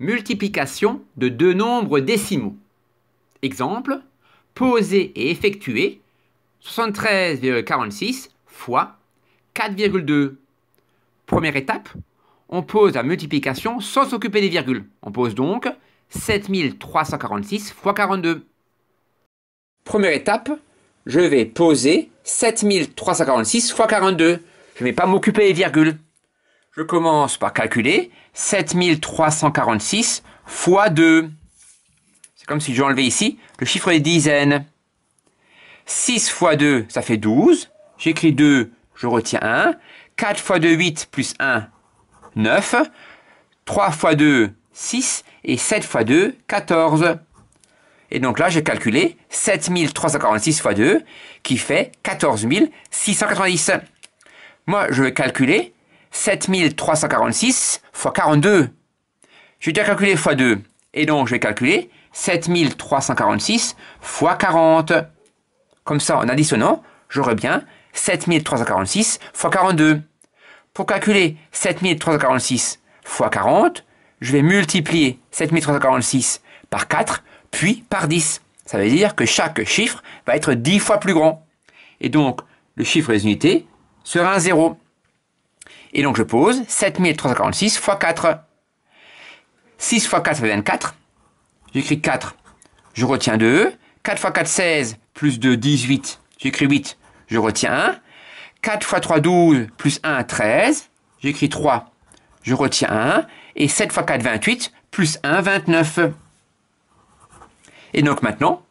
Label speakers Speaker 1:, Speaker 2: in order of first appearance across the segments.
Speaker 1: multiplication de deux nombres décimaux. Exemple, poser et effectuer 73,46 fois 4,2. Première étape, on pose la multiplication sans s'occuper des virgules. On pose donc 7346 fois 42. Première étape, je vais poser 7346 fois 42. Je ne vais pas m'occuper des virgules. Je commence par calculer 7346 fois 2. C'est comme si j'enlevais ici le chiffre des dizaines. 6 fois 2, ça fait 12. J'écris 2, je retiens 1. 4 fois 2, 8 plus 1, 9. 3 fois 2, 6. Et 7 fois 2, 14. Et donc là, j'ai calculé 7346 fois 2, qui fait 14690. Moi, je vais calculer 7346 x 42. Je vais déjà calculer x 2. Et donc, je vais calculer 7346 x 40. Comme ça, en additionnant, j'aurai bien 7346 x 42. Pour calculer 7346 x 40, je vais multiplier 7346 par 4, puis par 10. Ça veut dire que chaque chiffre va être 10 fois plus grand. Et donc, le chiffre des unités sera un 0. Et donc je pose 7346 x 4. 6 x 4 fait 24. J'écris 4. Je retiens 2. 4 x 4, 16. Plus 2, 18. J'écris 8. Je retiens 1. 4 x 3, 12. Plus 1, 13. J'écris 3. Je retiens 1. Et 7 x 4, 28. Plus 1, 29. Et donc maintenant,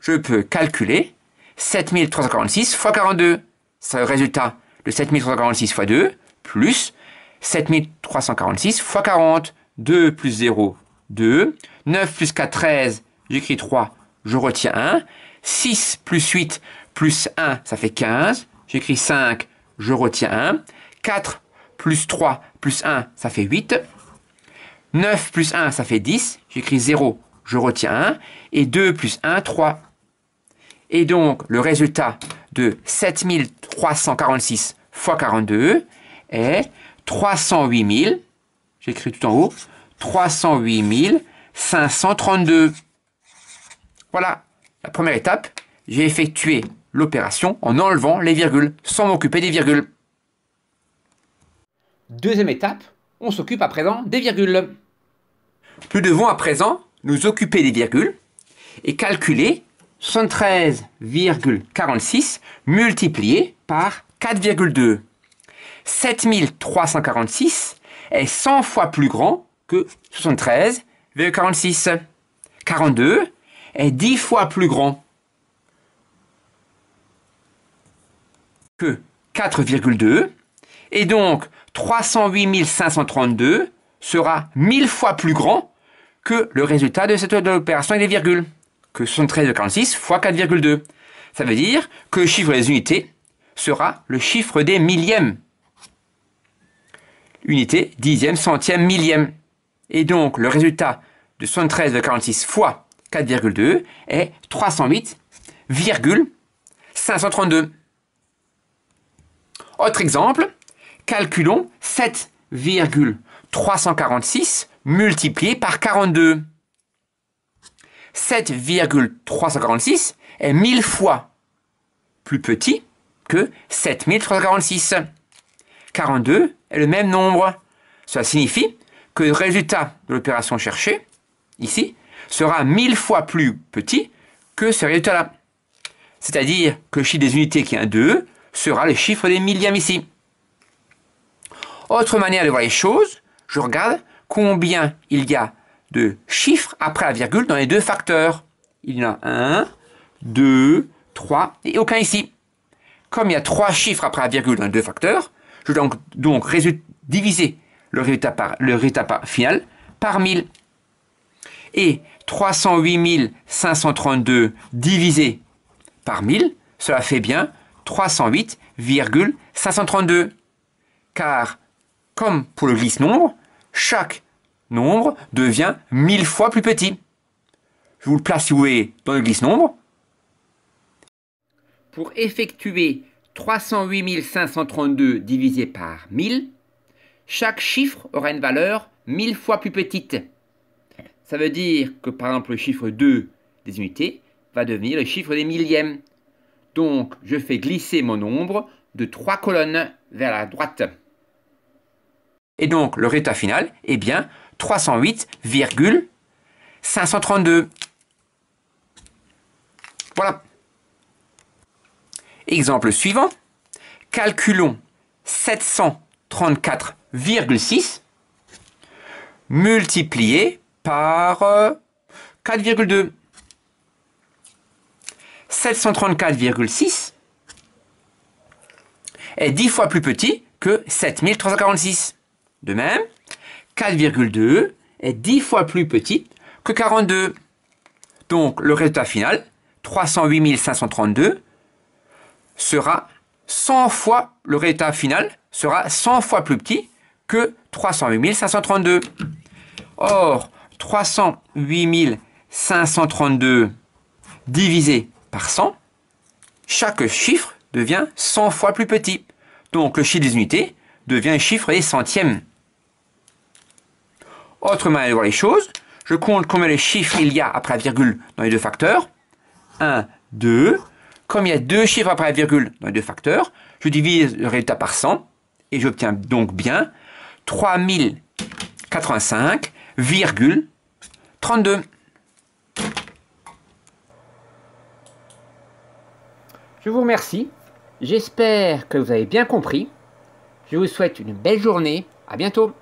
Speaker 1: je peux calculer 7346 x 42. C'est le résultat de 7346 x 2 plus 7346 fois 40. 2 plus 0, 2. 9 plus 4, 13. J'écris 3, je retiens 1. 6 plus 8 plus 1, ça fait 15. J'écris 5, je retiens 1. 4 plus 3 plus 1, ça fait 8. 9 plus 1, ça fait 10. J'écris 0, je retiens 1. Et 2 plus 1, 3. Et donc, le résultat de 7346 fois 42, est 308 000, j'écris tout en haut, 308 532. Voilà, la première étape, j'ai effectué l'opération en enlevant les virgules, sans m'occuper des virgules. Deuxième étape, on s'occupe à présent des virgules. Nous devons à présent nous occuper des virgules et calculer 73,46 multiplié par 4,2. 7346 est 100 fois plus grand que 73,46. 42 est 10 fois plus grand que 4,2 et donc 308 532 sera 1000 fois plus grand que le résultat de cette opération avec des virgules, que 73,46 fois 4,2. Ça veut dire que le chiffre des unités sera le chiffre des millièmes unité, dixième, centième, millième. Et donc le résultat de 73,46 fois 4,2 est 308,532. Autre exemple, calculons 7,346 multiplié par 42. 7,346 est 1000 fois plus petit que 7346. 42 est le même nombre. Cela signifie que le résultat de l'opération cherchée, ici, sera mille fois plus petit que ce résultat-là. C'est-à-dire que le chiffre des unités qui est un 2 sera le chiffre des millièmes ici. Autre manière de voir les choses, je regarde combien il y a de chiffres après la virgule dans les deux facteurs. Il y en a un, deux, trois, et aucun ici. Comme il y a trois chiffres après la virgule dans les deux facteurs, je vais donc, diviser le résultat, final par 1000. Et 308 532 divisé par 1000, cela fait bien 308,532. Car, comme pour le glisse-nombre, chaque nombre devient 1000 fois plus petit. Je vous le place, si vous dans le glisse-nombre. Pour effectuer 308 532 divisé par 1000, chaque chiffre aura une valeur 1000 fois plus petite. Ça veut dire que par exemple le chiffre 2 des unités va devenir le chiffre des millièmes. Donc je fais glisser mon nombre de trois colonnes vers la droite. Et donc le résultat final est eh bien 308,532. Voilà. Exemple suivant, calculons 734,6 multiplié par 4,2. Euh, 734,6 est 10 fois plus petit que 7346. De même, 4,2 est 10 fois plus petit que 42. Donc le résultat final, 308 532, sera 100 fois, le résultat final sera 100 fois plus petit que 308 532. Or, 308 532 divisé par 100, chaque chiffre devient 100 fois plus petit. Donc le chiffre des unités devient un chiffre des centièmes. Autre manière de voir les choses, je compte combien de chiffres il y a après la virgule dans les deux facteurs. 1, 2, comme il y a deux chiffres après la virgule dans les deux facteurs, je divise le résultat par 100 et j'obtiens donc bien 3085,32. Je vous remercie. J'espère que vous avez bien compris. Je vous souhaite une belle journée. À bientôt.